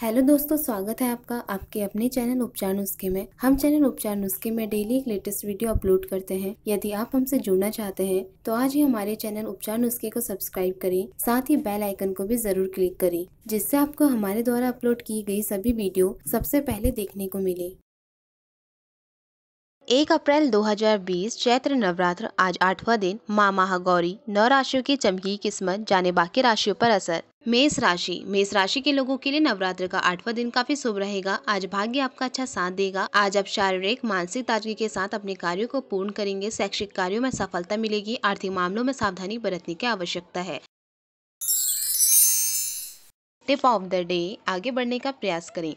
Hello दोस्तों स्वागत है आपका आपके अपने चैनल उपचार नुस्खे में हम चैनल उपचार नुस्खे में डेली एक लेटेस्ट वीडियो अपलोड करते हैं यदि आप हमसे जुड़ना चाहते हैं तो आज ही हमारे चैनल उपचार नुस्खे को सब्सक्राइब करें साथ ही बेल आइकन को भी जरूर क्लिक करें जिससे आपको हमारे द्वारा अपलोड की गई सभी वीडियो सबसे पहले देखने को मिले एक अप्रैल 2020 चैत्र नवरात्र आज आठवां दिन माँ महागौरी नौ राशियों की चमकी किस्मत जाने बाकी राशियों पर असर मेष राशि मेष राशि के लोगों के लिए नवरात्र का आठवां दिन काफी शुभ रहेगा आज भाग्य आपका अच्छा साथ देगा आज आप शारीरिक मानसिक ताजगी के साथ अपने कार्यों को पूर्ण करेंगे शैक्षिक कार्यों में सफलता मिलेगी आर्थिक मामलों में सावधानी बरतने की आवश्यकता है टिप ऑफ द डे आगे बढ़ने का प्रयास करें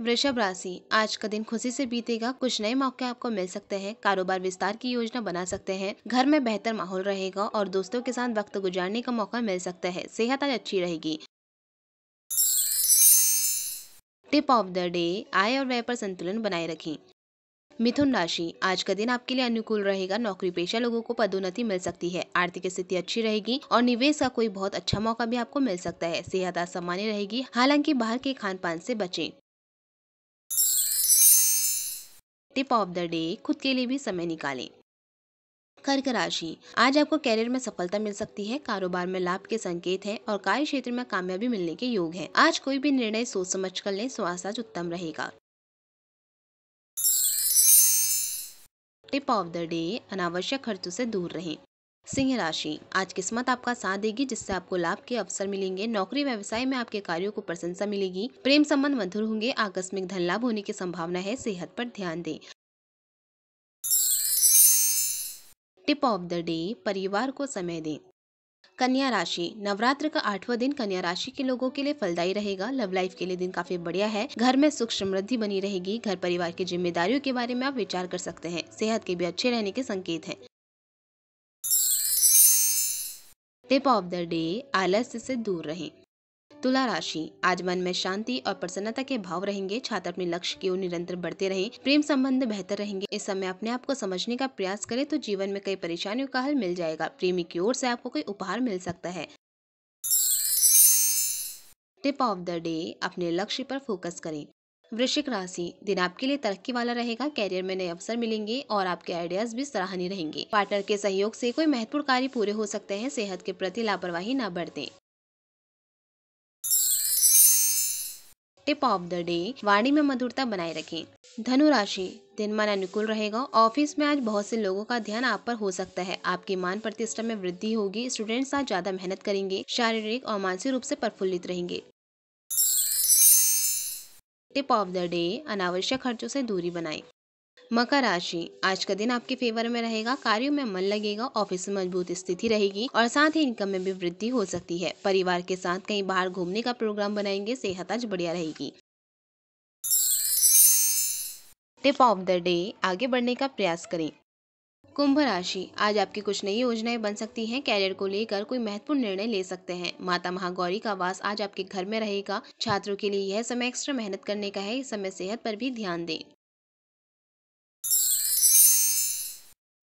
वृषभ राशि आज का दिन खुशी से बीतेगा कुछ नए मौके आपको मिल सकते हैं कारोबार विस्तार की योजना बना सकते हैं घर में बेहतर माहौल रहेगा और दोस्तों के साथ वक्त गुजारने का मौका मिल सकता है सेहत आज अच्छी रहेगी टिप ऑफ द डे आय और व्यय पर संतुलन बनाए रखें मिथुन राशि आज का दिन आपके लिए अनुकूल रहेगा नौकरी पेशा लोगों को पदोन्नति मिल सकती है आर्थिक स्थिति अच्छी रहेगी और निवेश का कोई बहुत अच्छा मौका भी आपको मिल सकता है सेहत आज सामान्य रहेगी हालांकि बाहर के खान पान से बचें टिप ऑफ द डे खुद के लिए भी समय निकालें कर्क राशि आज आपको कैरियर में सफलता मिल सकती है कारोबार में लाभ के संकेत हैं और कार्य क्षेत्र में कामयाबी मिलने के योग हैं। आज कोई भी निर्णय सोच समझ कर लें स्वास्थ्य आज उत्तम रहेगा टिप ऑफ द डे अनावश्यक खर्चों से दूर रहें सिंह राशि आज किस्मत आपका साथ देगी जिससे आपको लाभ के अवसर मिलेंगे नौकरी व्यवसाय में आपके कार्यों को प्रशंसा मिलेगी प्रेम संबंध मधुर होंगे आकस्मिक धन लाभ होने की संभावना है सेहत पर ध्यान दें टिप ऑफ द डे परिवार को समय दें कन्या राशि नवरात्र का आठवां दिन कन्या राशि के लोगों के लिए फलदायी रहेगा लव लाइफ के लिए दिन काफी बढ़िया है घर में सुख समृद्धि बनी रहेगी घर परिवार की जिम्मेदारियों के बारे में आप विचार कर सकते हैं सेहत के भी अच्छे रहने के संकेत हैं टिप ऑफ द डे आलस्य से दूर रहें तुला राशि आज मन में शांति और प्रसन्नता के भाव रहेंगे छात्र अपने लक्ष्य की ओर निरंतर बढ़ते रहें प्रेम संबंध बेहतर रहेंगे इस समय अपने आप को समझने का प्रयास करें तो जीवन में कई परेशानियों का हल मिल जाएगा प्रेमी की ओर से आपको कोई उपहार मिल सकता है टिप ऑफ द डे अपने लक्ष्य पर फोकस करें वृश्चिक राशि दिन आपके लिए तरक्की वाला रहेगा कैरियर में नए अवसर मिलेंगे और आपके आइडियाज भी सराहनीय रहेंगे पार्टनर के सहयोग से कोई महत्वपूर्ण कार्य पूरे हो सकते हैं सेहत के प्रति लापरवाही न बरतें टिप ऑफ द डे वाणी में मधुरता बनाए रखें धनु राशि दिन मन अनुकूल रहेगा ऑफिस में आज बहुत से लोगों का ध्यान आप पर हो सकता है आपकी मान प्रतिष्ठा में वृद्धि होगी स्टूडेंट्स आज ज्यादा मेहनत करेंगे शारीरिक और मानसिक रूप से प्रफुल्लित रहेंगे टिप ऑफ द डे अनावश्यक खर्चों से दूरी बनाएं मकर राशि आज का दिन आपके फेवर में रहेगा कार्यों में मन लगेगा ऑफिस में मजबूत स्थिति रहेगी और साथ ही इनकम में भी वृद्धि हो सकती है परिवार के साथ कहीं बाहर घूमने का प्रोग्राम बनाएंगे सेहत आज बढ़िया रहेगी टिप ऑफ द डे आगे बढ़ने का प्रयास करें कुंभ राशि आज आपकी कुछ नई योजनाएं बन सकती हैं कैरियर को लेकर कोई महत्वपूर्ण निर्णय ले सकते हैं माता महागौरी का वास आज आपके घर में रहेगा छात्रों के लिए यह समय एक्स्ट्रा मेहनत करने का है इस समय सेहत पर भी ध्यान दें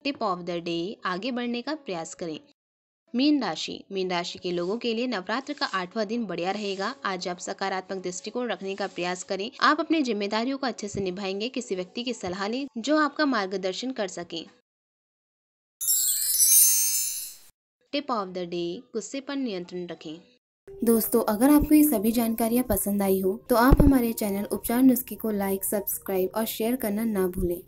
टिप ऑफ द डे आगे बढ़ने का प्रयास करें मीन राशि मीन राशि के लोगों के लिए नवरात्र का आठवां दिन बढ़िया रहेगा आज आप सकारात्मक दृष्टिकोण रखने का प्रयास करें आप अपनी जिम्मेदारियों को अच्छे से निभाएंगे किसी व्यक्ति की सलाह लें जो आपका मार्गदर्शन कर सके टिप ऑफ द डे गुस्से पर नियंत्रण रखें दोस्तों अगर आपको ये सभी जानकारियाँ पसंद आई हो तो आप हमारे चैनल उपचार नुस्खे को लाइक सब्सक्राइब और शेयर करना ना भूलें